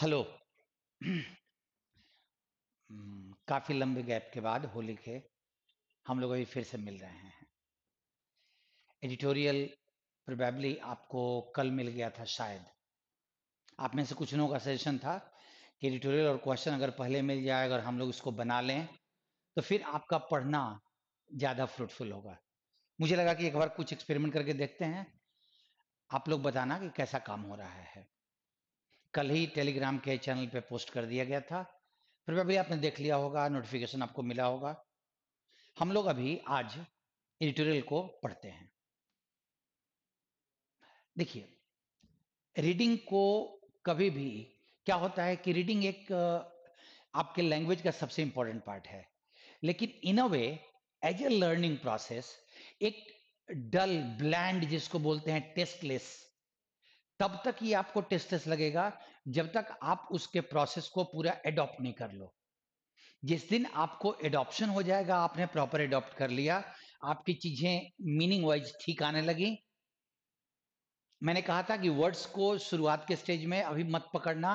Hello हम्म, काफी लंबे gap के बाद होली के हम लोग अभी फिर से मिल रहे हैं एडिटोरियल प्रोबेबली आपको कल मिल गया था शायद आप में से कुछ लोगों का सजेशन था कि एडिटोरियल और क्वेश्चन अगर पहले मिल जाए अगर हम लोग इसको बना लें तो फिर आपका पढ़ना ज़्यादा फ्रूटफुल होगा मुझे लगा कि एक बार कुछ एक्सपेरिमेंट करके देखते हैं आप लोग बताना कि कैसा काम हो रहा है कल ही टेलीग्राम के चैनल पे पोस्ट कर दिया गया था भी आपने देख लिया होगा नोटिफिकेशन आपको मिला होगा हम लोग अभी आज एडिटोरियल को पढ़ते हैं देखिए रीडिंग को कभी भी क्या होता है कि रीडिंग एक आपके लैंग्वेज का सबसे इंपॉर्टेंट पार्ट है लेकिन in a way as a learning process एक डल ब्लैंड जिसको बोलते हैं टेस्टलेस तब तक ये आपको टेस्टेस लगेगा जब तक आप उसके प्रोसेस को पूरा एडॉप्ट नहीं कर लो जिस दिन आपको एडॉप्शन हो जाएगा आपने प्रॉपर एडॉप्ट कर लिया आपकी चीजें मीनिंग वाइज ठीक आने लगी मैंने कहा था कि वर्ड्स को शुरुआत के स्टेज में अभी मत पकड़ना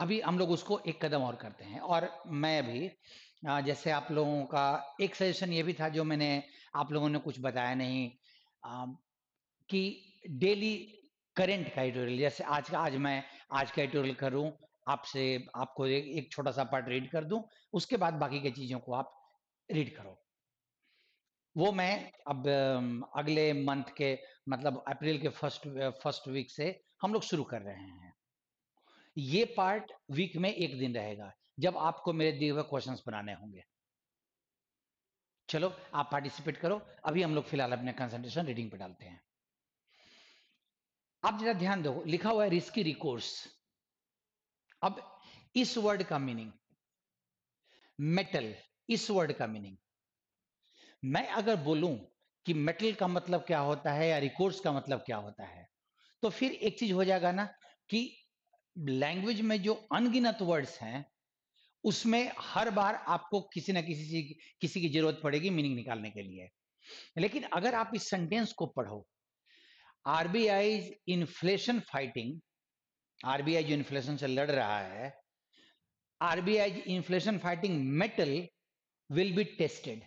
अभी हम लोग उसको एक कदम और करते हैं और मैं अभी जैसे आप लोगों का एक सजेशन ये भी था जो मैंने आप लोगों ने कुछ बताया नहीं कि डेली करेंट का एडिटोरियल जैसे आज का आज मैं आज का एडिटोरियल करूं आपसे आपको एक, एक छोटा सा पार्ट रीड कर दूं उसके बाद बाकी की चीजों को आप रीड करो वो मैं अब अगले मंथ के मतलब अप्रैल के फर्स्ट फर्स्ट वीक से हम लोग शुरू कर रहे हैं ये पार्ट वीक में एक दिन रहेगा जब आपको मेरे दिए हुए क्वेश्चन बनाने होंगे चलो आप पार्टिसिपेट करो अभी हम लोग फिलहाल अपने कंसंट्रेशन रीडिंग पे डालते हैं आप जरा ध्यान दो लिखा हुआ है रिस्की रिकोर्स अब इस वर्ड का मीनिंग मेटल इस वर्ड का मीनिंग मैं अगर बोलूं कि मेटल का मतलब क्या होता है या रिकोर्स का मतलब क्या होता है तो फिर एक चीज हो जाएगा ना कि लैंग्वेज में जो अनगिनत वर्ड्स हैं उसमें हर बार आपको किसी ना किसी चीज किसी की जरूरत पड़ेगी मीनिंग निकालने के लिए लेकिन अगर आप इस सेंटेंस को पढ़ो आरबीआई इन्फ्लेशन फाइटिंग आरबीआई जो इन्फ्लेशन से लड़ रहा है RBI inflation fighting metal will be tested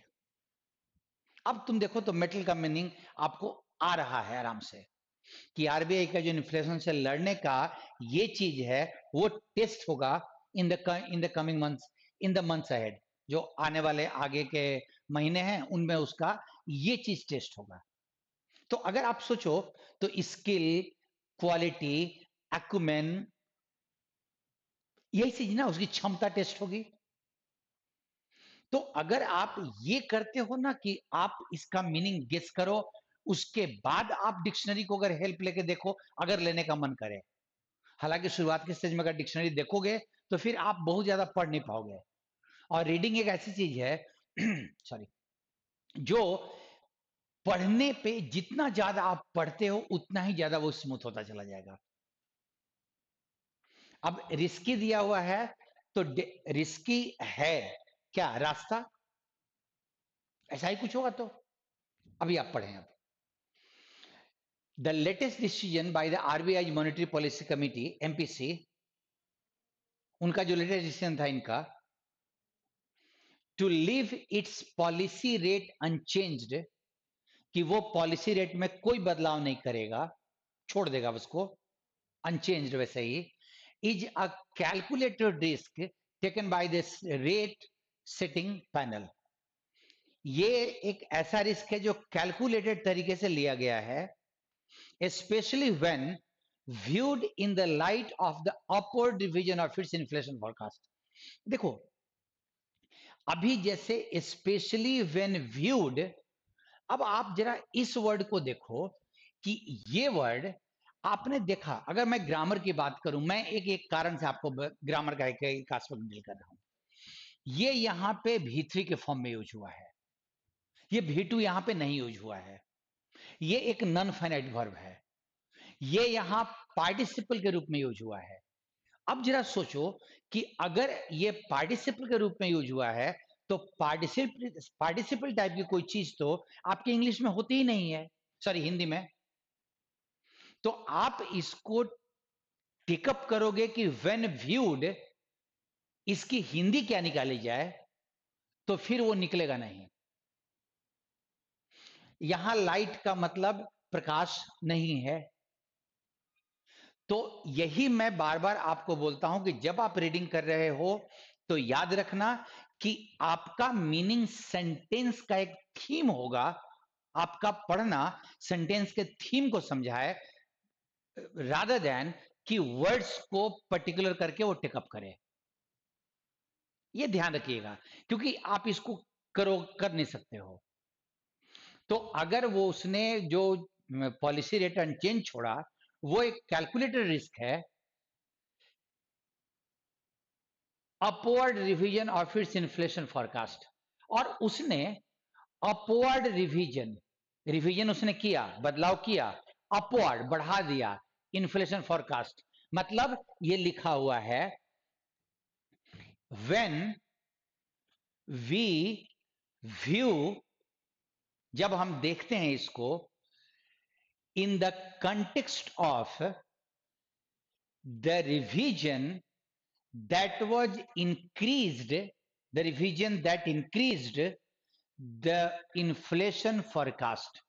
अब तुम देखो तो मेटल का मीनिंग आपको आ रहा है आराम से कि आरबीआई का जो इन्फ्लेशन से लड़ने का ये चीज है वो टेस्ट होगा in the in the coming months in the months ahead जो आने वाले आगे के महीने हैं उनमें उसका ये चीज टेस्ट होगा तो अगर आप सोचो तो स्किल क्वालिटी एक्मेन यही चीज ना उसकी क्षमता टेस्ट होगी तो अगर आप ये करते हो ना कि आप इसका मीनिंग गेस करो उसके बाद आप डिक्शनरी को अगर हेल्प लेके देखो अगर लेने का मन करे हालांकि शुरुआत के स्टेज में अगर डिक्शनरी देखोगे तो फिर आप बहुत ज्यादा पढ़ नहीं पाओगे और रीडिंग एक ऐसी चीज है सॉरी जो पढ़ने पे जितना ज्यादा आप पढ़ते हो उतना ही ज्यादा वो स्मूथ होता चला जाएगा अब रिस्की दिया हुआ है तो रिस्की है क्या रास्ता ऐसा ही कुछ होगा तो अभी आप पढ़ें अब the latest decision by the RBI monetary policy committee MPC उनका जो लेटेस्ट डिसीजन था इनका to leave its policy rate unchanged कि वो पॉलिसी रेट में कोई बदलाव नहीं करेगा छोड़ देगा उसको अनचेंज वैसे ही is a calculated risk taken by this rate setting panel ये एक ऐसा रिस्क है जो कैलकुलेटेड तरीके से लिया गया है specially when viewed in the light of the upper division of its inflation forecast देखो अभी जैसे स्पेशली व्हेन व्यूड अब आप जरा इस वर्ड को देखो कि ये वर्ड आपने देखा अगर मैं ग्रामर की बात करूं मैं एक एक कारण से आपको ग्रामर का एक आस्पेक्ट डील कर रहा हूं ये यहां पे भी थ्री के फॉर्म में यूज हुआ है ये भी टू यहां पे नहीं यूज हुआ है ये एक नॉन फाइनाइट वर्ब है ये यहां पार्टिसिपल के रूप में यूज हुआ है अब जरा सोचो कि अगर ये पार्टिसिपल के रूप में यूज हुआ है तो पार्टिसिपल पार्टिसिपल टाइप की कोई चीज तो आपके इंग्लिश में होती ही नहीं है सॉरी हिंदी में तो आप इसको टिकअप करोगे कि वेन व्यूड इसकी हिंदी क्या निकाली जाए तो फिर वो निकलेगा नहीं यहां लाइट का मतलब प्रकाश नहीं है तो यही मैं बार बार आपको बोलता हूं कि जब आप रीडिंग कर रहे हो तो याद रखना कि आपका मीनिंग सेंटेंस का एक थीम होगा आपका पढ़ना सेंटेंस के थीम को समझाए राधर देन कि वर्ड्स को पर्टिकुलर करके वो टिकअप करे ये ध्यान रखिएगा क्योंकि आप इसको करो कर नहीं सकते हो तो अगर वो उसने जो पॉलिसी रेट चेंज छोड़ा वो एक कैलकुलेटेड रिस्क है अपवर्ड रिवीजन और फिर इन्फ्लेशन फॉरकास्ट और उसने अपवर्ड रिवीजन रिवीजन उसने किया बदलाव किया अपवर्ड बढ़ा दिया इन्फ्लेशन फॉरकास्ट मतलब ये लिखा हुआ है वेन वी व्यू जब हम देखते हैं इसको in the context of the revision that was increased, the revision that increased the inflation forecast.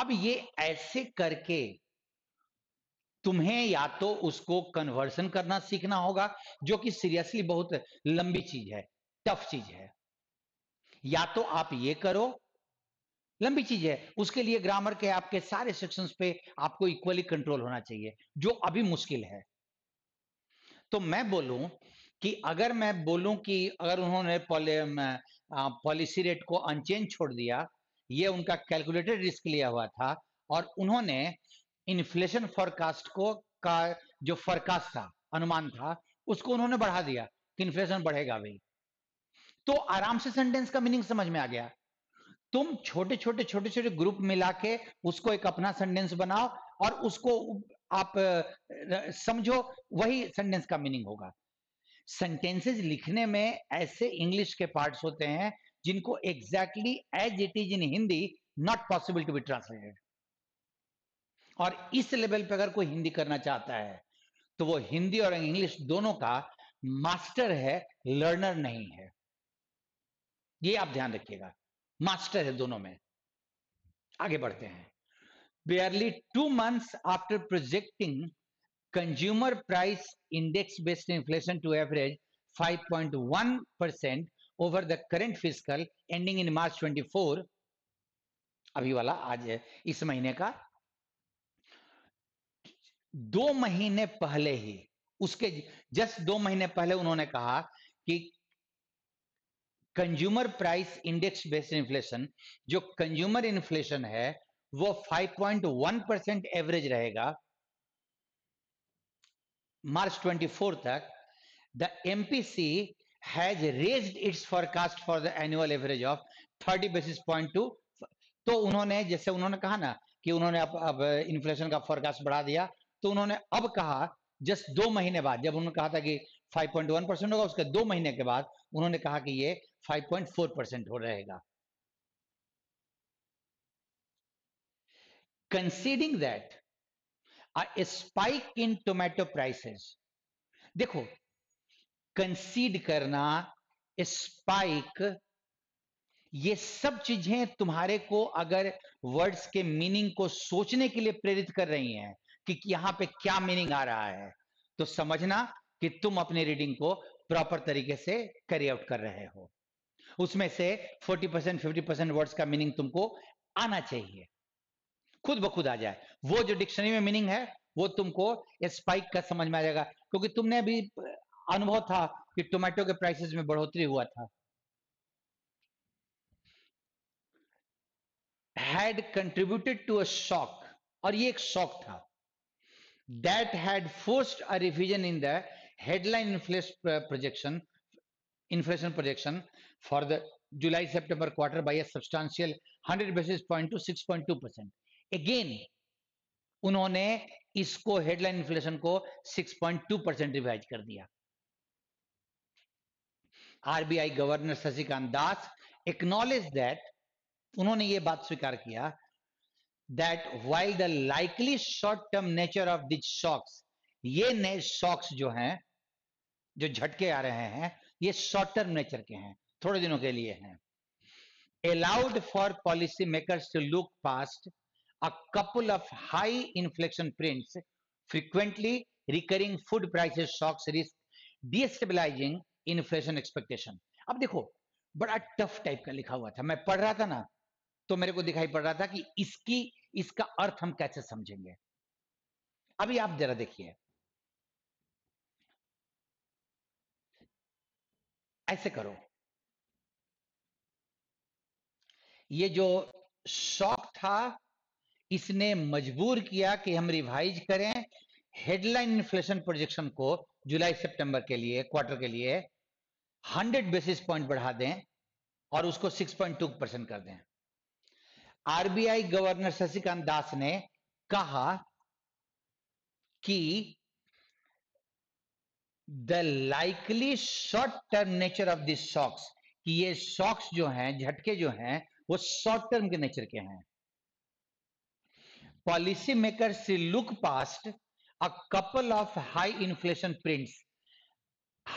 अब ये ऐसे करके तुम्हें या तो उसको कन्वर्सन करना सीखना होगा जो कि सीरियसली बहुत लंबी चीज है टफ चीज है या तो आप ये करो लंबी चीज है उसके लिए ग्रामर के आपके सारे सेक्शंस पे आपको इक्वली कंट्रोल होना चाहिए जो अभी मुश्किल है तो मैं बोलूं कि अगर मैं बोलूं कि अगर उन्होंने पॉलिसी रेट को अनचेंज छोड़ दिया ये उनका कैलकुलेटेड रिस्क लिया हुआ था और उन्होंने इन्फ्लेशन फॉरकास्ट को का जो फॉरकास्ट था अनुमान था उसको उन्होंने बढ़ा दिया कि इन्फ्लेशन बढ़ेगा भाई तो आराम से सेंटेंस का मीनिंग समझ में आ गया तुम छोटे छोटे छोटे छोटे ग्रुप मिला के उसको एक अपना सेंटेंस बनाओ और उसको आप समझो वही सेंटेंस का मीनिंग होगा सेंटेंसेज लिखने में ऐसे इंग्लिश के पार्ट्स होते हैं जिनको exactly as it is in Hindi not possible to be translated और इस लेवल पे अगर कोई हिंदी करना चाहता है तो वो हिंदी और इंग्लिश दोनों का मास्टर है लर्नर नहीं है ये आप ध्यान रखिएगा मास्टर है दोनों में आगे बढ़ते हैं barely two months after projecting consumer price index based inflation to average 5.1% over the current fiscal ending in March 24 अभी वाला आज है इस महीने का दो महीने पहले ही उसके जस्ट दो महीने पहले उन्होंने कहा कि consumer price index based inflation जो कंज्यूमर इन्फ्लेशन है वो 5.1 परसेंट एवरेज रहेगा मार्च 24 तक the MPC has raised its forecast for the annual average of 30 basis point to तो उन्होंने जैसे उन्होंने कहा ना कि उन्होंने अब अब इन्फ्लेशन का फोरकास्ट बढ़ा दिया तो उन्होंने अब कहा जस्ट दो महीने बाद जब उन्होंने कहा था कि 5.1 परसेंट होगा उसके दो महीने के बाद उन्होंने कहा कि ये 5.4 परसेंट हो रहेगा conceding that a spike in tomato prices देखो कंसीड करना स्पाइक ये सब चीजें तुम्हारे को अगर वर्ड्स के मीनिंग को सोचने के लिए प्रेरित कर रही हैं कि यहां पे क्या मीनिंग आ रहा है तो समझना कि तुम अपने रीडिंग को प्रॉपर तरीके से कैरी आउट कर रहे हो उसमें से 40 परसेंट फिफ्टी परसेंट वर्ड्स का मीनिंग तुमको आना चाहिए खुद ब खुद आ जाए वो जो डिक्शनरी में मीनिंग है वो तुमको स्पाइक का समझ में आ जाएगा क्योंकि तुमने अभी अनुभव था कि टोमेटो के प्राइसेस में बढ़ोतरी हुआ था had contributed to a shock और ये एक शॉक था that had forced a revision in the headline inflation projection inflation projection for the July September quarter september a by hundred basis point to six point two percent again उन्होंने इसको headline inflation को 6.2 percent revise कर दिया RBI governor Shashikant Das acknowledge that उन्होंने यह बात स्वीकार किया that while the likely short term nature of these shocks ये नए शॉक्स जो हैं जो झटके आ रहे हैं ये शॉर्ट टर्म नेचर के हैं थोड़े दिनों के लिए हैं allowed for policy makers to look past a couple of high inflation prints, frequently recurring food prices shocks risk destabilizing inflation expectation. ab dekho bada tough type ka likha hua tha main पढ़ raha tha na to mere ko dikhai pad raha tha ki iski iska arth hum kaise samjhenge abhi aap zara dekhiye aise karo ये जो शौक था इसने मजबूर किया कि हम रिवाइज करें हेडलाइन इन्फ्लेशन प्रोजेक्शन को जुलाई सितंबर के लिए क्वार्टर के लिए 100 बेसिस पॉइंट बढ़ा दें और उसको 6.2 परसेंट कर दें आरबीआई गवर्नर शशिकांत दास ने कहा कि the likely short term nature of this shocks कि ये शॉक्स जो हैं झटके जो हैं वो शॉर्ट टर्म के नेचर के हैं policy maker policymakers look past a couple of high inflation prints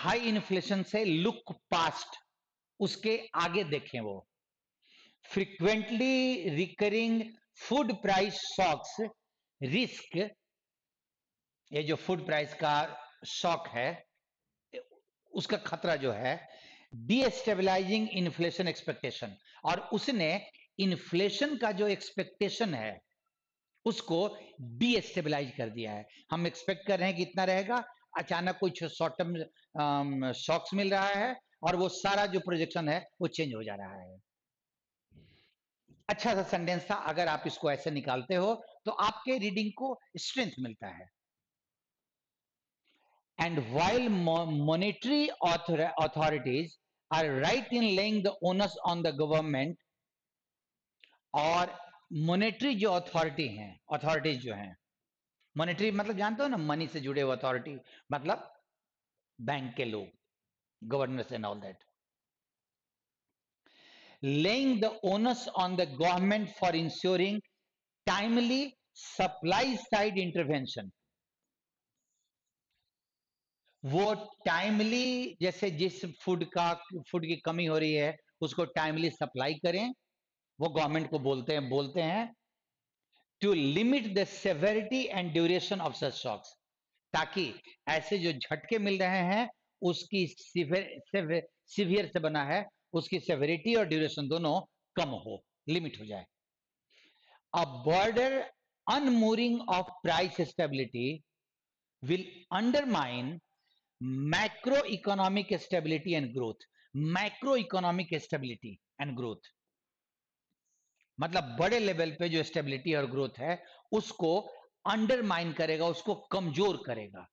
high inflation से लुक पास्ट उसके आगे देखें वो frequently recurring food price shocks risk ये जो फूड प्राइस का शॉक है उसका खतरा जो है डी डीएस्टेबलाइजिंग इन्फ्लेशन एक्सपेक्टेशन और उसने इन्फ्लेशन का जो एक्सपेक्टेशन है उसको डी स्टेबिलाईज कर दिया है हम एक्सपेक्ट कर रहे हैं कि इतना रहेगा अचानक कुछ शॉर्ट टर्म शॉक्स मिल रहा है और वो सारा जो प्रोजेक्शन है वो चेंज हो जा रहा है अच्छा सा सेंटेंस था अगर आप इसको ऐसे निकालते हो तो आपके रीडिंग को स्ट्रेंथ मिलता है and while monetary authorities are right in laying the onus on the government और मोनेटरी जो अथॉरिटी हैं अथॉरिटीज जो हैं मोनेटरी मतलब जानते हो ना मनी से जुड़े हुए अथॉरिटी मतलब बैंक के लोग governor and all that laying the onus on the government for ensuring timely supply side intervention वो टाइमली जैसे जिस फूड का फूड की कमी हो रही है उसको टाइमली सप्लाई करें वो गवर्नमेंट को बोलते हैं बोलते हैं to limit the severity and duration of such shocks ताकि ऐसे जो झटके मिल रहे हैं उसकी सिवियर से बना है उसकी सेवेरिटी और ड्यूरेशन दोनों कम हो लिमिट हो जाए a broader unmooring of price stability will undermine micro economic stability and growth micro economic stability and growth मतलब बड़े लेवल पे जो स्टेबिलिटी और ग्रोथ है उसको अंडरमाइन करेगा उसको कमजोर करेगा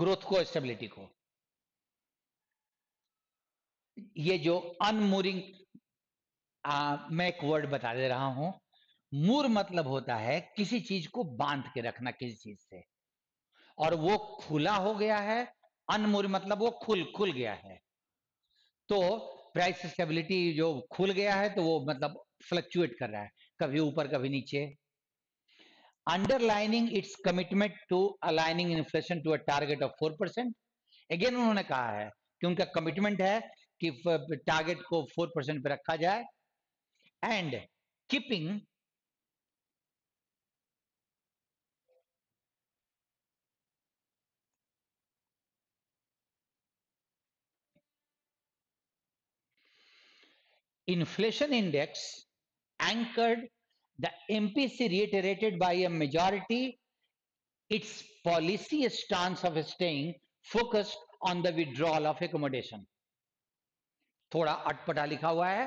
ग्रोथ को स्टेबिलिटी को ये जो अनमूरिंग मैं एक वर्ड बता दे रहा हूं मूर मतलब होता है किसी चीज को बांध के रखना किसी चीज से और वो खुला हो गया है अनमूर मतलब वो खुल खुल गया है तो प्राइस स्टेबिलिटी जो खुल गया है तो वो मतलब फ्लक्चुएट कर रहा है कभी ऊपर कभी नीचे underlining its commitment to aligning inflation to a target of four percent again उन्होंने कहा है कि उनका कमिटमेंट है कि टारगेट को फोर परसेंट पर रखा जाए and keeping inflation index anchored the MPC reiterated by a majority its policy stance of staying focused on the withdrawal of accommodation. थोड़ा अटपटा लिखा हुआ है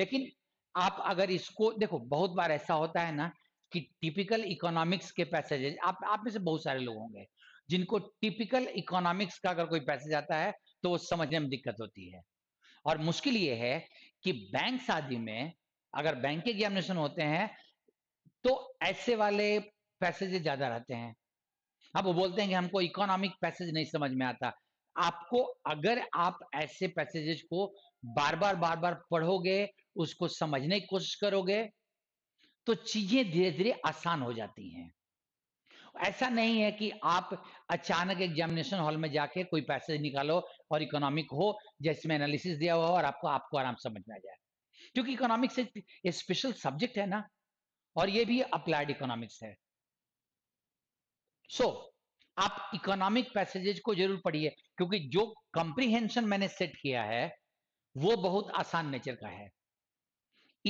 लेकिन आप अगर इसको देखो बहुत बार ऐसा होता है ना कि टिपिकल इकोनॉमिक्स के पैसेजेस आप आप में से बहुत सारे लोग होंगे जिनको टिपिकल इकोनॉमिक्स का अगर कोई पैसेज आता है तो वो समझने में दिक्कत होती है और मुश्किल ये है कि बैंक शादी में अगर बैंक के एग्जामिनेशन होते हैं तो ऐसे वाले पैसेज ज्यादा रहते हैं अब वो बोलते हैं कि हमको इकोनॉमिक पैसेज नहीं समझ में आता आपको अगर आप ऐसे पैसेजेस को बार बार बार बार पढ़ोगे उसको समझने की कोशिश करोगे तो चीजें धीरे धीरे आसान हो जाती हैं ऐसा नहीं है कि आप अचानक एग्जामिनेशन हॉल में जाके कोई पैसेज निकालो और इकोनॉमिक हो जिसमें एनालिसिस दिया हुआ हो और आपको आपको आराम समझ में आ जाए क्योंकि इकोनॉमिक्स एक स्पेशल सब्जेक्ट है ना और ये भी अप्लाइड इकोनॉमिक्स है सो so, आप इकोनॉमिक पैसेजेज को जरूर पढ़िए क्योंकि जो कंप्रीहेंशन मैंने सेट किया है वो बहुत आसान नेचर का है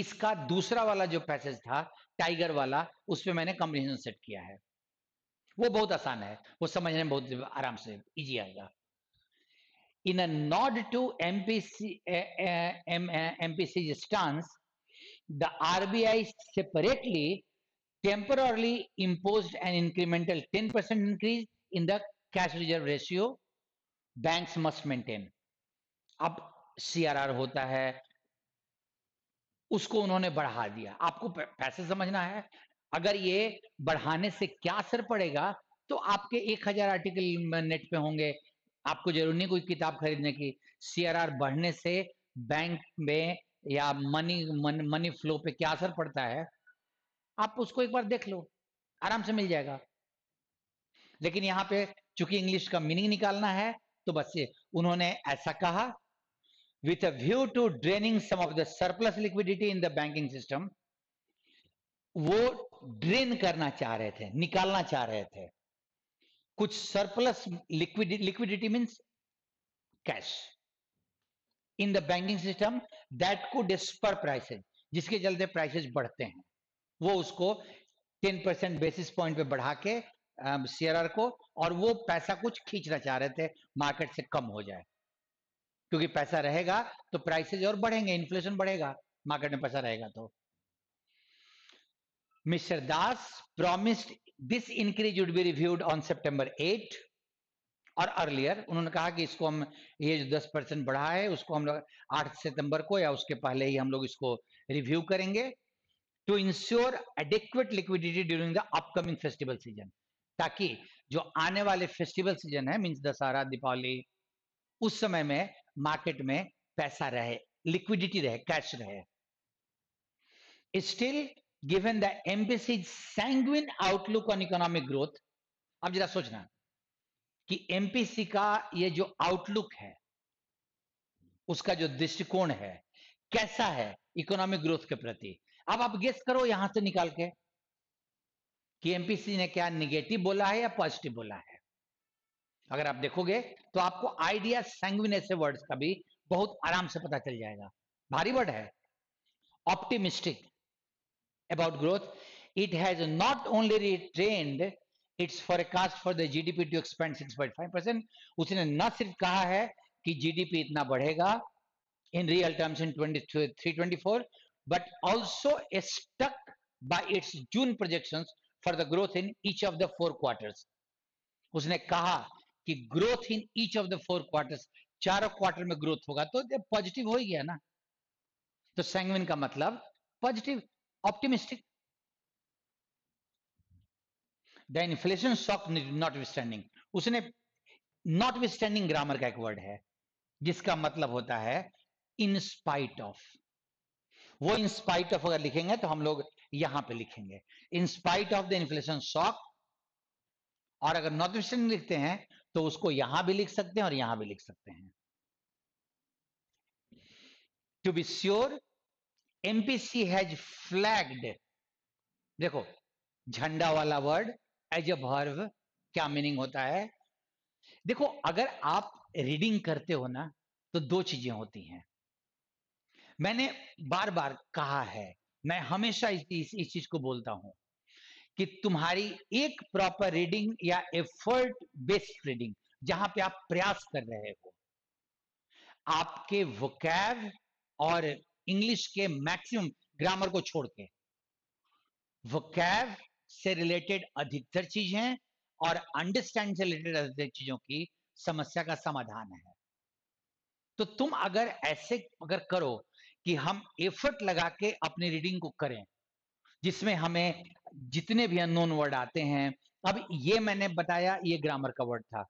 इसका दूसरा वाला जो पैसेज था टाइगर वाला उसमें मैंने कंप्रीहेंशन सेट किया है वो बहुत आसान है वो समझने में बहुत आराम से इजी आएगा in a nod to M P C M P C stance the RBI separately temporarily impose an incremental ten percent increase in the cash reserve ratio bank must maintain अब सी आर आर होता है उसको उन्होंने बढ़ा दिया आपको पैसे समझना है अगर ये बढ़ाने से क्या असर पड़ेगा तो आपके एक हजार आर्टिकल नेट पे होंगे आपको जरूर नहीं कोई किताब खरीदने की सीआरआर बढ़ने से बैंक में या मनी मन, मनी फ्लो पे क्या असर पड़ता है आप उसको एक बार देख लो आराम से मिल जाएगा लेकिन यहां पे चूंकि इंग्लिश का मीनिंग निकालना है तो बस ये उन्होंने ऐसा कहा with a view to draining some of the surplus liquidity in the banking system वो ड्रेन करना चाह रहे थे निकालना चाह रहे थे कुछ surplus liquid liquidity means cash in the banking system that को डिस्पर प्राइसेज जिसके चलते प्राइसेज बढ़ते हैं वो उसको टेन परसेंट बेसिस पॉइंट पे बढ़ा के शेयर um, को और वो पैसा कुछ खींचना चाह रहे थे मार्केट से कम हो जाए क्योंकि पैसा रहेगा तो प्राइसेज और बढ़ेंगे इन्फ्लेशन बढ़ेगा मार्केट में पैसा रहेगा तो Mr. Das promised this increase would be reviewed on September 8 or earlier. उन्होंने कहा कि इसको हम ये जो दस परसेंट बढ़ा है उसको हम लोग आठ सितंबर को या उसके पहले ही हम लोग इसको रिव्यू करेंगे to ensure adequate liquidity during the upcoming festival season ताकि जो आने वाले फेस्टिवल सीजन है मीन्स दशहरा दीपावली उस समय में मार्केट में पैसा रहे लिक्विडिटी रहे कैश रहे still given the embassy's sanguine outlook on economic growth ab जरा सोचना कि एमपीसी का ये जो आउटलुक है उसका जो दृष्टिकोण है कैसा है इकोनॉमिक ग्रोथ के प्रति अब आप guess करो यहां से निकाल के ki एमपीसी ने क्या निगेटिव बोला है या पॉजिटिव बोला है अगर आप देखोगे तो आपको आइडिया सैंगविन ऐसे वर्ड्स का भी बहुत आराम से पता चल जाएगा भारी वर्ड है optimistic about growth, it has not only retained its forecast for the GDP to expand 6.5 percent उसने न सिर्फ कहा है कि जीडीपी इतना बढ़ेगा in real terms in 2324 but also stuck by its June projections for the growth in each of the four quarters उसने कहा कि growth in each of the four quarters चारों क्वार्टर में ग्रोथ होगा तो पॉजिटिव हो ही गया ना तो सैंगविन का मतलब positive optimistic. The inflation shock notwithstanding, उसने notwithstanding ग्रामर का एक वर्ड है जिसका मतलब होता है इन स्पाइट ऑफ वो इन स्पाइट ऑफ अगर लिखेंगे तो हम लोग यहां पे लिखेंगे in spite of the inflation shock और अगर नॉर्थ वेस्टर्न लिखते हैं तो उसको यहां भी लिख सकते हैं और यहां भी लिख सकते हैं to be sure MPC has flagged देखो झंडा वाला वर्ड एज ए भर्व क्या मीनिंग होता है देखो अगर आप रीडिंग करते हो ना तो दो चीजें होती हैं मैंने बार बार कहा है मैं हमेशा इस, इस, इस चीज को बोलता हूं कि तुम्हारी एक प्रॉपर रीडिंग या एफर्ट बेस्ड रीडिंग जहां पे आप प्रयास कर रहे हो आपके वोकैब और इंग्लिश के मैक्सिमम ग्रामर को छोड़ के वैब से रिलेटेड अधिकतर चीजें और अंडरस्टैंड से रिलेटेड अधिकतर चीजों की समस्या का समाधान है तो तुम अगर ऐसे अगर करो कि हम एफर्ट लगा के अपनी रीडिंग को करें जिसमें हमें जितने भी अननोन वर्ड आते हैं अब ये मैंने बताया ये ग्रामर का वर्ड था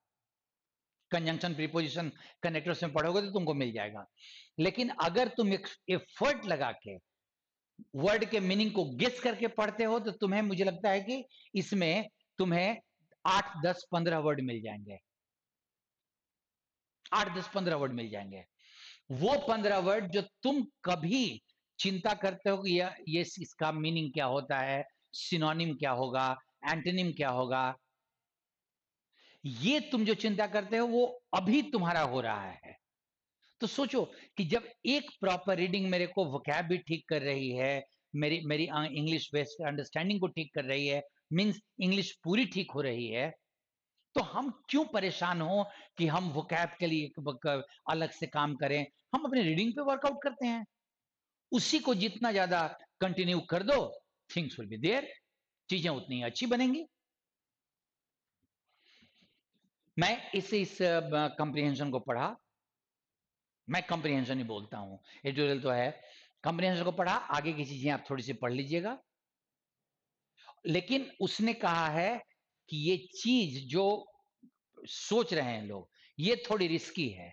कंजंक्शन प्रीपोजिशन कनेक्टर्स में पढ़ोगे तो तुमको मिल जाएगा लेकिन अगर तुम एक एफर्ट लगा के वर्ड के मीनिंग को गेस करके पढ़ते हो तो तुम्हें मुझे लगता है कि इसमें तुम्हें आठ दस पंद्रह वर्ड मिल जाएंगे आठ दस पंद्रह वर्ड मिल जाएंगे वो पंद्रह वर्ड जो तुम कभी चिंता करते हो कि ये इसका मीनिंग क्या होता है सिनोनिम क्या होगा एंटोनिम क्या होगा ये तुम जो चिंता करते हो वो अभी तुम्हारा हो रहा है तो सोचो कि जब एक प्रॉपर रीडिंग मेरे को वकैब भी ठीक कर रही है मेरी मेरी इंग्लिश बेस्ड अंडरस्टैंडिंग को ठीक कर रही है मीन्स इंग्लिश पूरी ठीक हो रही है तो हम क्यों परेशान हो कि हम वकैब के लिए अलग से काम करें हम अपने रीडिंग पे वर्कआउट करते हैं उसी को जितना ज्यादा कंटिन्यू कर दो थिंग्स विल बी देयर चीजें उतनी अच्छी बनेंगी मैं इस इस कंप्रीहेंशन को पढ़ा मैं कंप्रीहेंशन ही बोलता हूं एडिटोरियल तो है कंप्रीहेंशन को पढ़ा आगे की चीजें आप थोड़ी सी पढ़ लीजिएगा लेकिन उसने कहा है कि ये चीज जो सोच रहे हैं लोग ये थोड़ी रिस्की है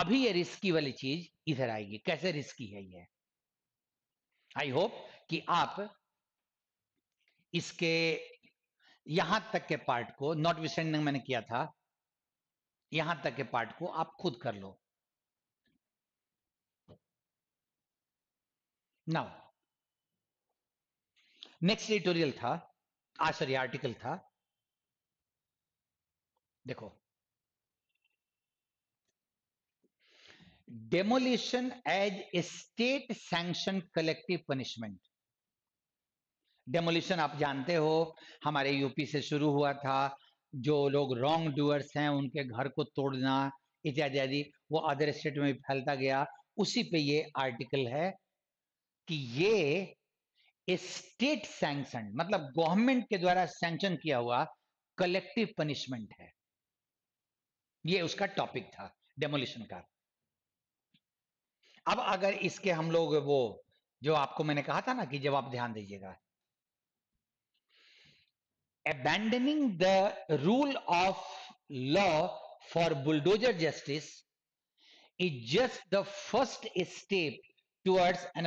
अभी ये रिस्की वाली चीज इधर आएगी कैसे रिस्की है ये आई होप कि आप इसके यहां तक के पार्ट को नॉट विसेंडिंग मैंने किया था यहां तक के पार्ट को आप खुद कर लो नाउ नेक्स्ट एडिटोरियल था आज सॉरी आर्टिकल था देखो demolition as a state sanction collective punishment demolition आप जानते हो हमारे यूपी से शुरू हुआ था जो लोग रॉन्ग डूअर्स हैं उनके घर को तोड़ना इत्यादि आदि वो अदर स्टेट में फैलता गया उसी पे ये आर्टिकल है कि ये स्टेट सैंक्शन मतलब गवर्नमेंट के द्वारा सैंक्शन किया हुआ कलेक्टिव पनिशमेंट है ये उसका टॉपिक था डेमोलिशन का अब अगर इसके हम लोग वो जो आपको मैंने कहा था ना कि जब आप ध्यान दीजिएगा abandoning the rule of law for bulldozer justice is just the first step towards an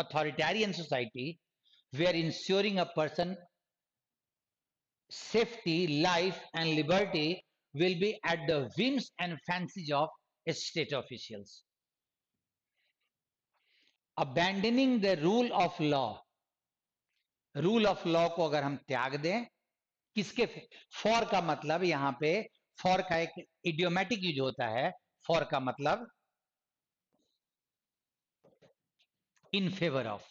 authoritarian society where ensuring a person's safety, life, and liberty will be at the whims and fancies of state officials. Abandoning the rule of law rule of law को अगर हम त्याग दें किसके for का मतलब यहां पे फॉर का एक इडियोमेटिक यूज होता है फॉर का मतलब इन फेवर ऑफ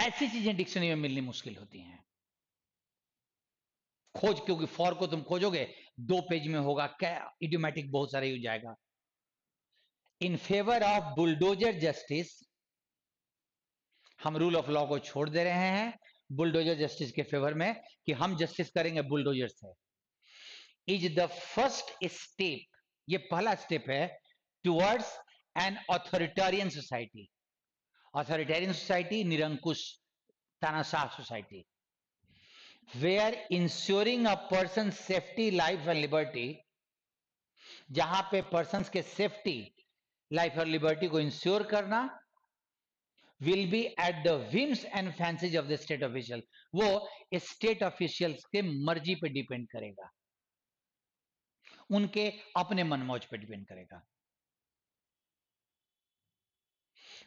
ऐसी चीजें डिक्शनरी में मिलनी मुश्किल होती हैं खोज क्योंकि फॉर को तुम खोजोगे दो पेज में होगा क्या इडियोमेटिक बहुत सारे यूज आएगा in favour of bulldozer justice हम रूल ऑफ लॉ को छोड़ दे रहे हैं बुलडोजर जस्टिस के फेवर में कि हम जस्टिस करेंगे बुलडोजर से इज द फर्स्ट स्टेप ये पहला स्टेप है towards an authoritarian society authoritarian society निरंकुश तानाशाह society where ensuring a person safety life and liberty जहां पे पर्सन के सेफ्टी लाइफ और लिबर्टी को इंश्योर करना will be at the whims and fancies of the state official वो state officials के मर्जी पे डिपेंड करेगा उनके अपने मनमौज पे डिपेंड करेगा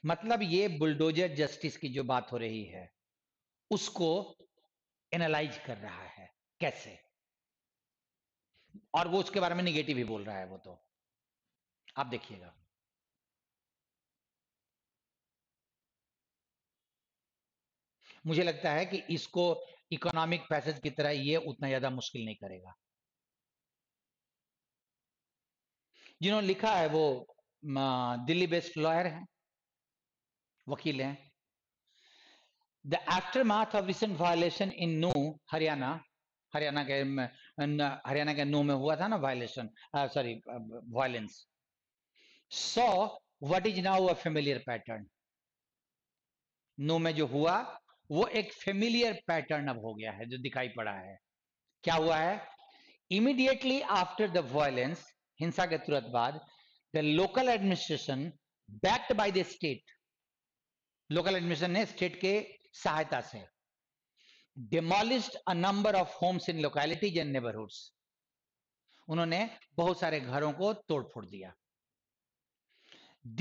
मतलब ये बुलडोजर जस्टिस की जो बात हो रही है उसको एनालाइज कर रहा है कैसे और वो उसके बारे में निगेटिव ही बोल रहा है वो तो आप देखिएगा मुझे लगता है कि इसको इकोनॉमिक पैसेज की तरह ये उतना ज्यादा मुश्किल नहीं करेगा जिन्होंने लिखा है वो दिल्ली बेस्ड लॉयर हैं वकील हैं the aftermath of recent violation in Nuh Haryana Haryana के हरियाणा के नू में हुआ था ना violation sorry violence so what is now a familiar pattern Nuh में जो हुआ वो एक फेमिलियर पैटर्न अब हो गया है जो दिखाई पड़ा है क्या हुआ है इमीडिएटली आफ्टर द वायलेंस हिंसा के तुरंत बाद the local administration backed by the state local administration ने स्टेट के सहायता से demolished a number of homes in localities and neighbourhoods उन्होंने बहुत सारे घरों को तोड़फोड़ दिया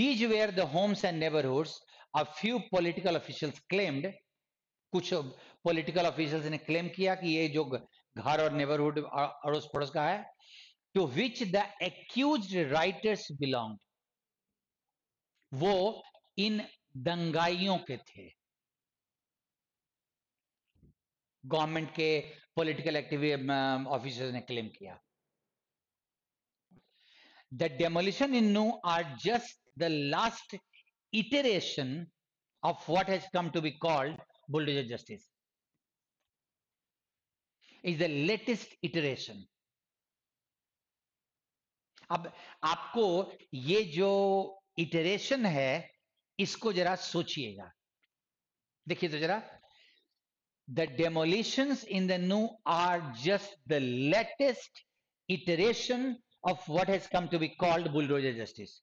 these were the homes and neighbourhoods a few political officials claimed कुछ पॉलिटिकल ऑफिशियल्स ने क्लेम किया कि ये जो घर और नेबरहुड अड़ोस पड़ोस का है to which the accused rioters belong वो इन दंगाइयों के थे गवर्नमेंट के पॉलिटिकल एक्टिव ऑफिसर्स ने क्लेम किया the demolition in Nuh are just the last iteration of what has come to be called bulldozer justice is the latest iteration अब आपको ये जो इटरेशन है इसको जरा सोचिएगा देखिए तो जरा the demolition in the Nuh are just the latest iteration of what has come to be called bulldozer justice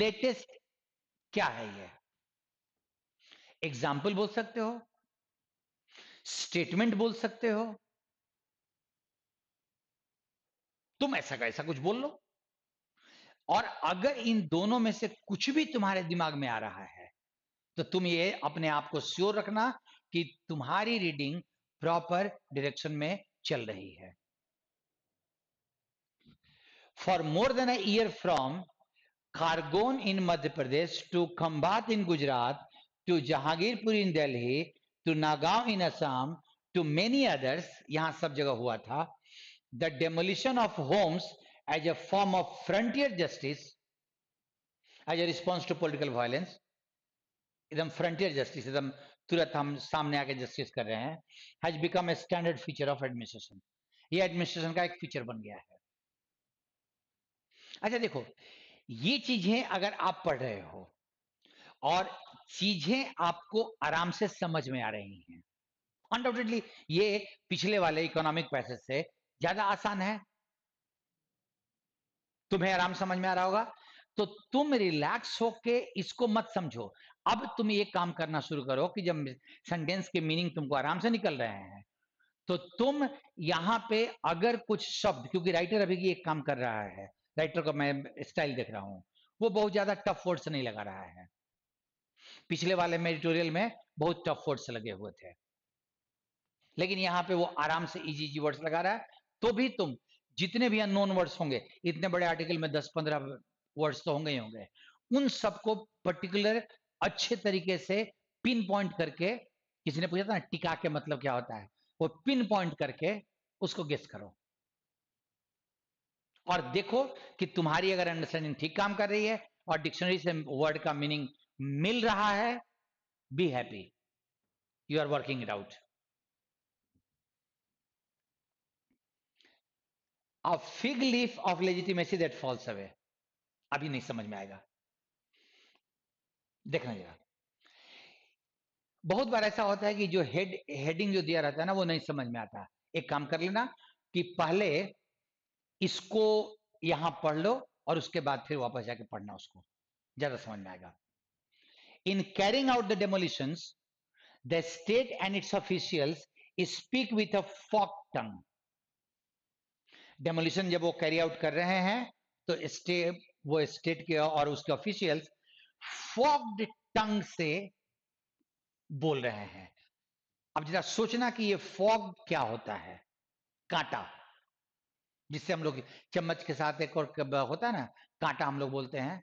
latest क्या है ये एग्जाम्पल बोल सकते हो स्टेटमेंट बोल सकते हो तुम ऐसा का ऐसा कुछ बोल लो और अगर इन दोनों में से कुछ भी तुम्हारे दिमाग में आ रहा है तो तुम ये अपने आप को श्योर रखना कि तुम्हारी रीडिंग प्रॉपर डायरेक्शन में चल रही है for more than a year from Khargone in Madhya Pradesh to Khambhat in Gujarat to Jahangirpur in Delhi, to Nagaon in Assam, to many others, यहाँ सब जगह हुआ था the demolition of homes as a form of frontier justice as a response to political violence एकदम frontier justice, एकदम तुरंत हम सामने आके justice कर रहे हैं has become a standard feature of administration. ये administration का एक feature बन गया है अच्छा देखो ये चीजें अगर आप पढ़ रहे हो और चीजें आपको आराम से समझ में आ रही हैं अनडाउटेडली ये पिछले वाले इकोनॉमिक पैसेज से ज्यादा आसान है तुम्हें आराम समझ में आ रहा होगा तो तुम रिलैक्स होके इसको मत समझो अब तुम ये काम करना शुरू करो कि जब सेंटेंस के मीनिंग तुमको आराम से निकल रहे हैं तो तुम यहां पे अगर कुछ शब्द क्योंकि राइटर अभी एक काम कर रहा है राइटर का मैं स्टाइल देख रहा हूं वो बहुत ज्यादा टफ वर्ड्स नहीं लगा रहा है पिछले वाले मेडिटोरियल में बहुत टफ वर्ड्स लगे हुए थे लेकिन यहां पे वो आराम से इजी इजी वर्ड्स लगा रहा है तो भी तुम जितने भी अनोन वर्ड्स होंगे इतने बड़े आर्टिकल में दस पंद्रह वर्ड्स तो होंगे ही होंगे उन सबको पर्टिकुलर अच्छे तरीके से पिन पॉइंट करके किसी ने पूछा था ना टिका के मतलब क्या होता है वो पिन पॉइंट करके उसको गेस करो और देखो कि तुम्हारी अगर अंडरस्टैंडिंग ठीक काम कर रही है और डिक्शनरी से वर्ड का मीनिंग मिल रहा है be happy you are working it out a fig leaf of legitimacy that falls away अभी नहीं समझ में आएगा देखना जरा बहुत बार ऐसा होता है कि जो हेड हेडिंग जो दिया रहता है ना वो नहीं समझ में आता एक काम कर लेना कि पहले इसको यहां पढ़ लो और उसके बाद फिर वापस जाके पढ़ना उसको ज्यादा समझ में आएगा In carrying out the demolitions, the state and its officials speak with a forked tongue. Demolition जब वो कैरी आउट कर रहे हैं तो स्टेट वो स्टेट के और उसके ऑफिशियल्स फॉक्ड टंग से बोल रहे हैं अब जरा सोचना कि ये फॉग क्या होता है कांटा जिससे हम लोग चम्मच के साथ एक और होता है ना कांटा हम लोग बोलते हैं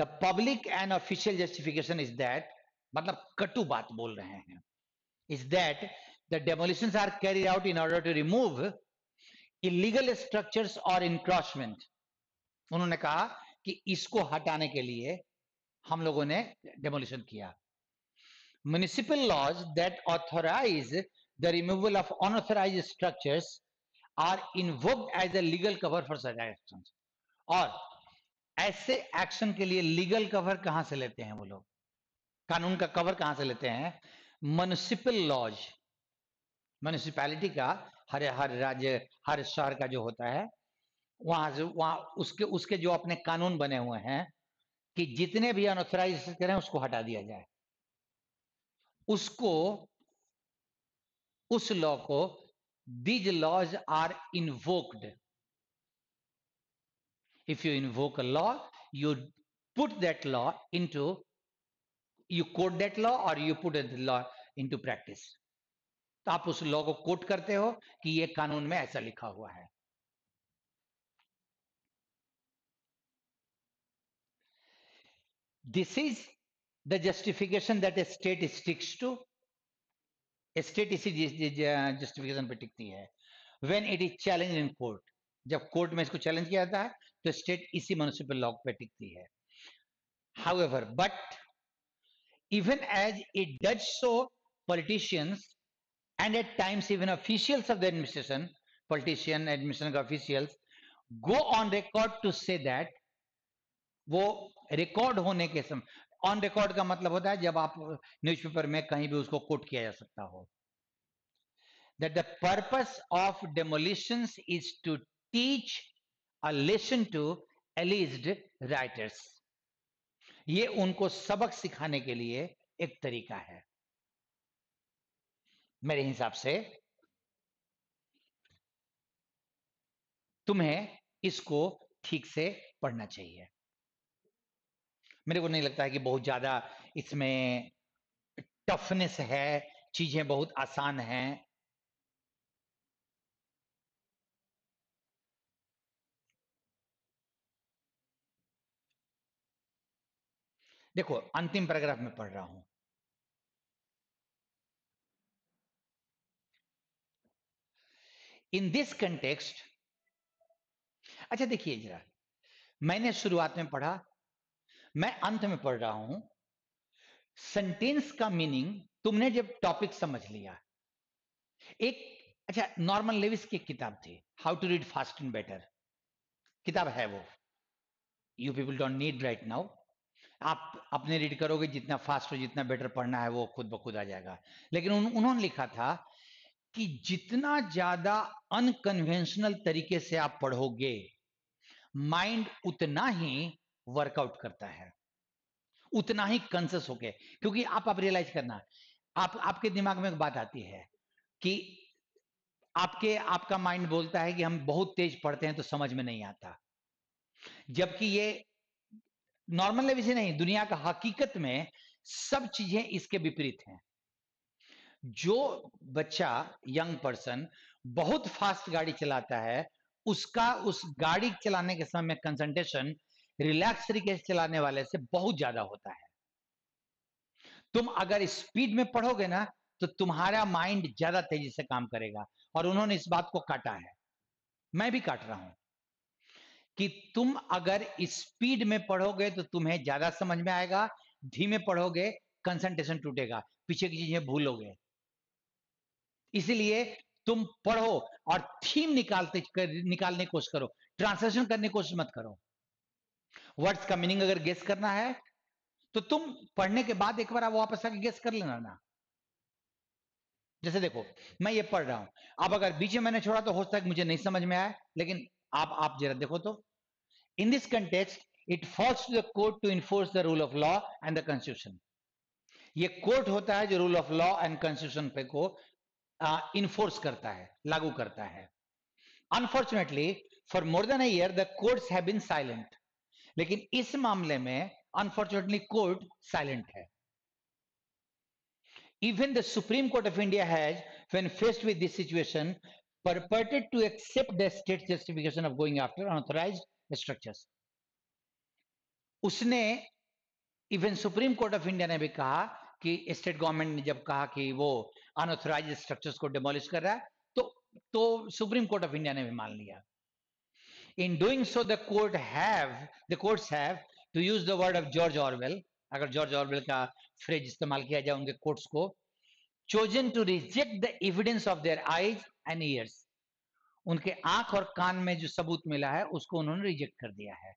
the public and official justification is that मतलब कटु बात बोल रहे हैं is that the demolition are carry out in order to remove illegal structure और इंक्रॉचमेंट उन्होंने कहा कि इसको हटाने के लिए हम लोगों ने डेमोलिशन किया municipal laws that authorise the removal of unauthorized structures are invoked as a legal cover for such actions और ऐसे एक्शन के लिए लीगल कवर कहां से लेते हैं वो लोग कानून का कवर कहां से लेते हैं म्यूनिसिपल लॉज म्यूनिसिपैलिटी का हर हर राज्य हर शहर का जो होता है वहां से वहां उसके उसके जो अपने कानून बने हुए हैं कि जितने भी अनऑथराइज करें उसको हटा दिया जाए उसको उस लॉ को these laws are invoked If you invoke a law, you put that law into, you quote that law or you put that law into practice. तो आप उस लॉ को कोट करते हो कि ये कानून में ऐसा लिखा हुआ है this is the justification that a state sticks to a state इसी justification पे टिकती है when it is challenged in court जब कोर्ट में इसको चैलेंज किया जाता है तो स्टेट इसी मनुष्य पर लॉक पर टिकती है however but even as it does so politicians and at times even officials of the administration politician administration का officials go on record to say that वो रिकॉर्ड होने के समय ऑन रिकॉर्ड का मतलब होता है जब आप न्यूज़पेपर में कहीं भी उसको कोट किया जा सकता हो that the purpose of demolitions is to teach और लेसन टू एलिज राइटर्स ये उनको सबक सिखाने के लिए एक तरीका है मेरे हिसाब से तुम्हें इसको ठीक से पढ़ना चाहिए मेरे को नहीं लगता है कि बहुत ज्यादा इसमें टफनेस है चीजें बहुत आसान हैं देखो अंतिम पैराग्राफ में पढ़ रहा हूं इन दिस कंटेक्स्ट अच्छा देखिए जरा मैंने शुरुआत में पढ़ा मैं अंत में पढ़ रहा हूं सेंटेंस का मीनिंग तुमने जब टॉपिक समझ लिया एक अच्छा नॉर्मल लेविस की किताब थी how to read fast and better किताब है वो you people don't need right now आप अपने रीड करोगे जितना फास्ट हो जितना बेटर पढ़ना है वो खुद ब खुद आ जाएगा लेकिन उन, उन्होंने लिखा था कि जितना ज्यादा अनकन्वेंशनल तरीके से आप पढ़ोगे माइंड उतना ही वर्कआउट करता है उतना ही कंसस होके क्योंकि आप आप रियलाइज करना आप आपके दिमाग में एक बात आती है कि आपके आपका माइंड बोलता है कि हम बहुत तेज पढ़ते हैं तो समझ में नहीं आता जबकि ये नॉर्मल लेवल से नहीं दुनिया का हकीकत में सब चीजें इसके विपरीत हैं जो बच्चा यंग पर्सन बहुत फास्ट गाड़ी चलाता है उसका उस गाड़ी चलाने के समय कंसंट्रेशन रिलैक्स तरीके से चलाने वाले से बहुत ज्यादा होता है तुम अगर स्पीड में पढ़ोगे ना तो तुम्हारा माइंड ज्यादा तेजी से काम करेगा और उन्होंने इस बात को काटा है मैं भी काट रहा हूं कि तुम अगर स्पीड में पढ़ोगे तो तुम्हें ज्यादा समझ में आएगा धीमे पढ़ोगे कंसंट्रेशन टूटेगा पीछे की चीजें भूलोगे इसलिए तुम पढ़ो और थीम निकालते कर, निकालने की कोशिश करो ट्रांसलेशन करने की कोशिश मत करो वर्ड्स का मीनिंग अगर गेस करना है तो तुम पढ़ने के बाद एक बार आप वापस आके गेस कर लेना ना जैसे देखो मैं ये पढ़ रहा हूं अब अगर बीच में मैंने छोड़ा तो हो सकता है मुझे नहीं समझ में आया लेकिन आप आप जरा देखो तो in this context it falls to the court to enforce the rule of law and the constitution ये कोर्ट होता है जो rule of law and constitution पे को इन्फोर्स uh, करता है लागू करता है unfortunately for more than year the courts have been silent लेकिन इस मामले में अनफॉर्चुनेटली कोर्ट साइलेंट है even the supreme court of India has when faced with this situation purported to accept the state's justification of going after unauthorized structures. उसने even supreme court of India ने भी कहा कि state government ने जब कहा कि वो अनऑथोराइज स्ट्रक्चर्स को डिमोलिश कर रहा है तो तो सुप्रीम कोर्ट ऑफ इंडिया ने भी मान लिया in doing so the court have the courts have to use the word of George Orwell अगर जॉर्ज ऑरवेल का फ्रेज इस्तेमाल किया जाए उनके कोर्ट्स को chosen to reject the evidence of their eyes and ears उनके आंख और कान में जो सबूत मिला है उसको उन्होंने रिजेक्ट कर दिया है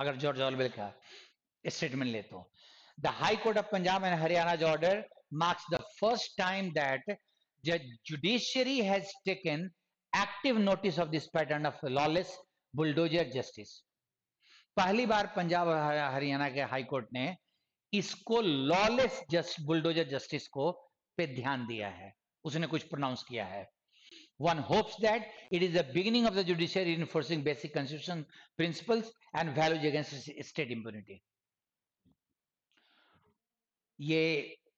अगर जॉर्ज ऑलवेल का स्टेटमेंट ले तो the high court of Punjab and Haryana order marks the first time that judiciary has taken active notice of this pattern of lawless bulldozer justice पहली बार पंजाब और हरियाणा के हाई कोर्ट ने इसको लॉलेस जस्ट बुलडोजर जस्टिस को पे ध्यान दिया है उसने कुछ प्रोनाउंस किया है One hopes that it is the beginning of the judiciary enforcing basic constitution principles and values against state impunity. ye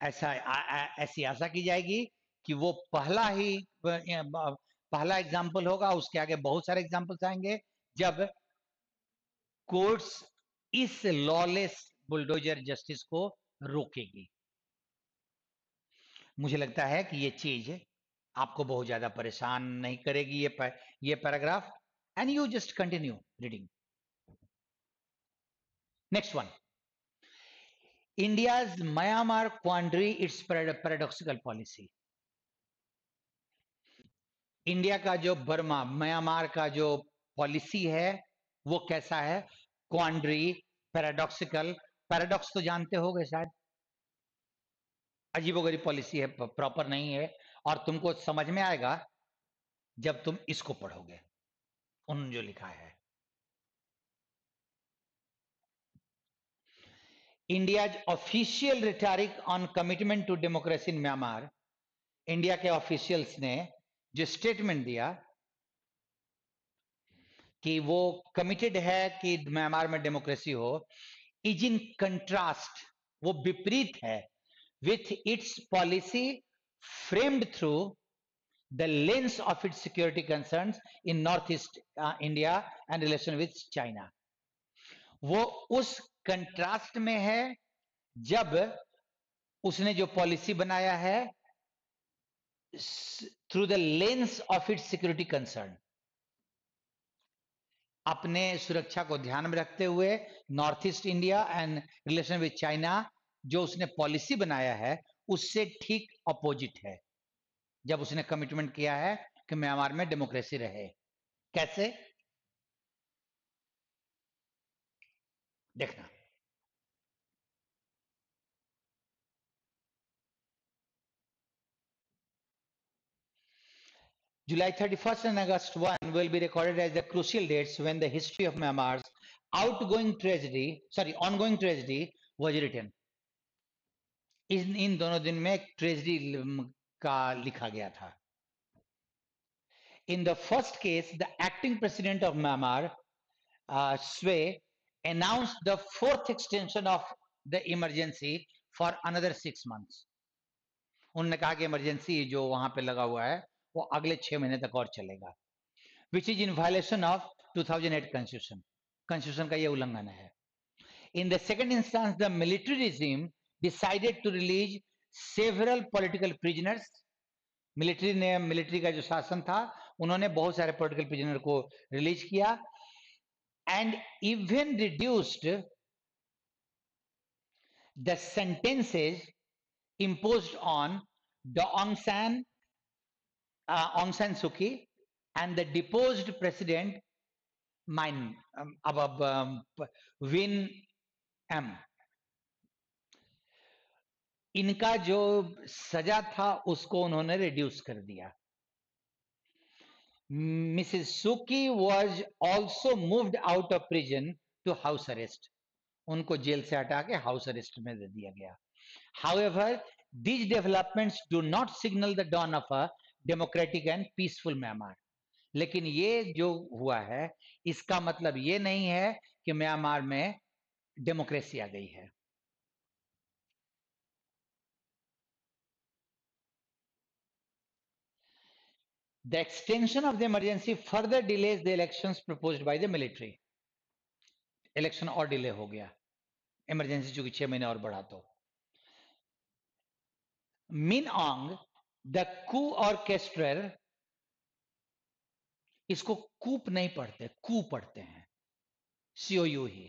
aisa aisi uh, ki jayegi ki wo pehla hi pehla example hoga uske aage bahut sare examples aayenge jab courts is lawless bulldozer justice ko rokegi मुझे लगता है कि ये चीज आपको बहुत ज्यादा परेशान नहीं करेगी ये पर, ये paragraph and you just continue reading next one India Myanmar quandary its paradoxical policy India का जो बर्मा म्यांमार का जो पॉलिसी है वो कैसा है क्वांड्री पैराडॉक्सिकल पैराडॉक्स तो जानते हो गए शायद अजीबोगरीब पॉलिसी है प्रॉपर नहीं है और तुमको समझ में आएगा जब तुम इसको पढ़ोगे उन्होंने जो लिखा है India's official rhetoric on commitment to democracy in Myanmar India के ऑफिशियल्स ने जो स्टेटमेंट दिया कि वो कमिटेड है कि म्यांमार में डेमोक्रेसी हो इज इन कंट्रास्ट वो विपरीत है with its policy framed through the lens of its security concerns in northeast uh, India and relation with China वो उस कंट्रास्ट में है जब उसने जो पॉलिसी बनाया है through the lens of it security concern अपने सुरक्षा को ध्यान में रखते हुए north east India and relation with China जो उसने पॉलिसी बनाया है उससे ठीक अपोजिट है जब उसने कमिटमेंट किया है कि म्यांमार में डेमोक्रेसी रहे कैसे देखना July 31st and August 1 will be recorded as the crucial dates when the history of Myanmar's outgoing tragedy, sorry, ongoing tragedy was written. इन इन दोनों दिन में ट्रेजरी का लिखा गया था in the first case the acting president of Myanmar Swe announce the fourth extension of the emergency for another six months. उन्होंने कहा कि इमरजेंसी जो वहां पे लगा हुआ है वो अगले छह महीने तक और चलेगा which is in violation of 2008 constitution constitution का यह उल्लंघन है in the second instance the military regime decided to release several political prisoners. Military ने military का जो शासन था उन्होंने बहुत सारे पॉलिटिकल प्रिजनर को रिलीज किया and even reduced the sentences imposed on the Aung San, uh, Aung San Suu Kyi and the deposed president Min um, Abab um, Win M. इनका जो सजा था उसको उन्होंने रिड्यूस कर दिया Mrs Suu Kyi was also moved out of prison to house arrest उनको जेल से हटा के हाउस अरेस्ट में दे दिया गया however these development do not signal the dawn of a democratic and peaceful Myanmar लेकिन ये जो हुआ है इसका मतलब ये नहीं है कि म्यांमार में डेमोक्रेसी आ गई है The extension of the emergency further delays the elections proposed by the military. Election और डिले हो गया इमरजेंसी चूंकि छह महीने और बढ़ा तो मिन ऑंग द कू ऑर्केस्ट्रर इसको कूप नहीं पढ़ते कू पढ़ते हैं सीओ यू ही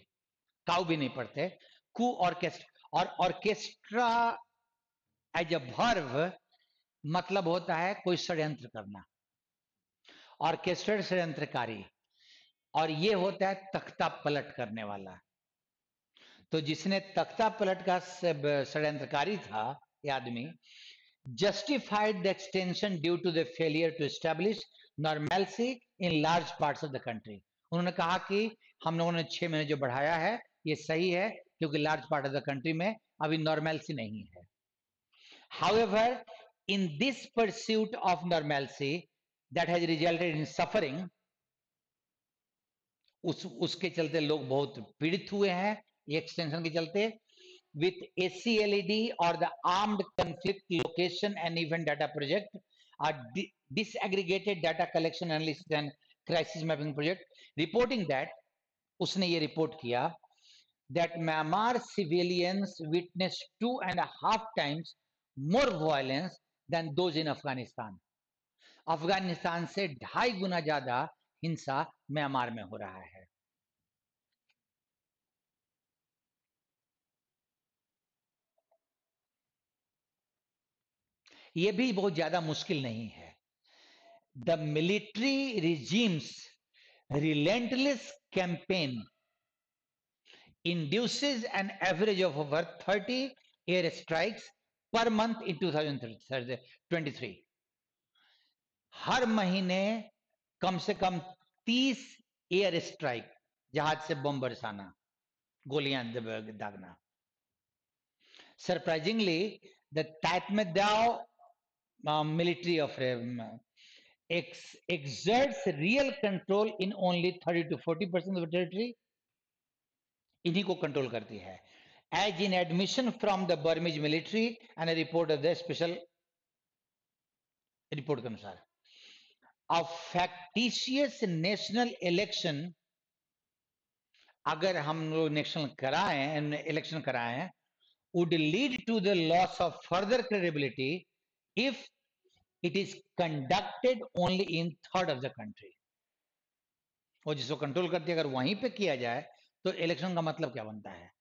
काउ भी नहीं पढ़ते कू ऑर्केस्ट्रा और ऑर्केस्ट्रा एज अ भर्व मतलब होता है कोई षड्यंत्र करना ऑर्केस्ट्रेट षडयंत्रकारी और ये होता है तख्ता पलट करने वाला तो जिसने तख्ता पलट का षडयंत्रकारी था ये आदमी justified the extension due to the failure to establish normalcy in large parts of the country उन्होंने कहा कि हम लोगों ने छह महीने जो बढ़ाया है ये सही है क्योंकि large part of the country में अभी नॉर्मेलसी नहीं है ever in this pursuit of normalcy that has resulted in suffering उस उसके चलते लोग बहुत पीड़ित हुए हैं एक्सटेंशन के चलते with A C L ED और the armed conflict location and event data project are disaggregated data collection analysis and crisis mapping project reporting that उसने ये रिपोर्ट किया that Myanmar civilians witness two and half times more violence than those in Afghanistan Afghanistan से ढाई गुना ज्यादा हिंसा Myanmar में हो रहा है यह भी बहुत ज्यादा मुश्किल नहीं है the military regimes relentless campaign average of over thirty air strikes per month in two thousand twenty three हर महीने कम से कम तीस एयर स्ट्राइक जहाज से बम बरसाना गोलियां दागना surprisingly the military of exerts real control in only 30 to 40 percent of territory इन्हीं को कंट्रोल करती है as in admission from the Burmese military and report of the special report के अनुसार अ फैक्टिशियस नेशनल इलेक्शन अगर हम लोग नेशनल कराए इलेक्शन कराए हैं would lead to the loss of further credibility if it is conducted only in third of the country और जिसको कंट्रोल करती है अगर वहीं पे किया जाए तो इलेक्शन का मतलब क्या बनता है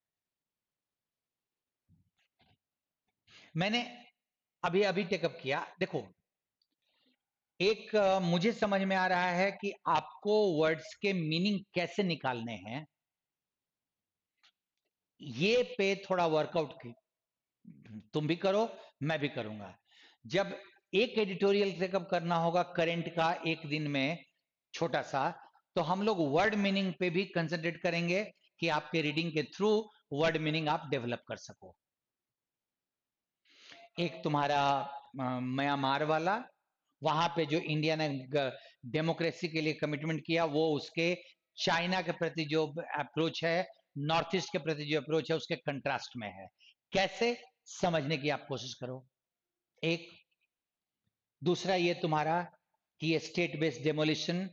मैंने अभी अभी टेकअप किया देखो एक मुझे समझ में आ रहा है कि आपको वर्ड्स के मीनिंग कैसे निकालने हैं ये पे थोड़ा वर्कआउट तुम भी करो मैं भी करूंगा जब एक एडिटोरियल चेकअप करना होगा करंट का एक दिन में छोटा सा तो हम लोग वर्ड मीनिंग पे भी कंसंट्रेट करेंगे कि आपके रीडिंग के थ्रू वर्ड मीनिंग आप डेवलप कर सको एक तुम्हारा म्यांमार वाला वहां पे जो इंडिया ने डेमोक्रेसी के लिए कमिटमेंट किया वो उसके चाइना के प्रति जो अप्रोच है नॉर्थ ईस्ट के प्रति जो अप्रोच है उसके कंट्रास्ट में है कैसे समझने की आप कोशिश करो एक दूसरा ये तुम्हारा कि ये स्टेट बेस्ड डेमोलिशन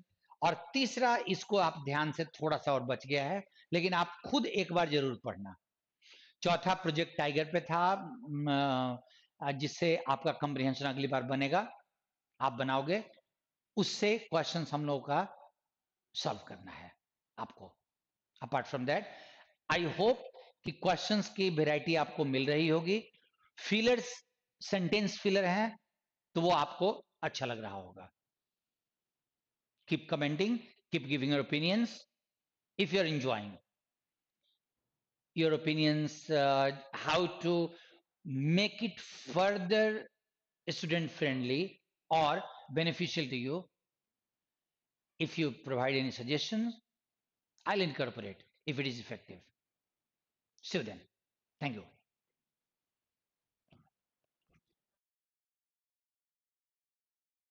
और तीसरा इसको आप ध्यान से थोड़ा सा और बच गया है लेकिन आप खुद एक बार जरूर पढ़ना चौथा प्रोजेक्ट टाइगर पे था जिससे आपका कंप्रिहेंशन अगली बार बनेगा आप बनाओगे उससे क्वेश्चन हम लोगों का सॉल्व करना है आपको apart from that I hope कि क्वेश्चंस की वेराइटी आपको मिल रही होगी फिलर सेंटेंस फिलर हैं तो वो आपको अच्छा लग रहा होगा keep commenting keep giving your opinions if you are enjoying your opinions how to make it further student friendly or beneficial to you. If you provide any suggestions, I'll incorporate if it is effective. See you then. Thank you.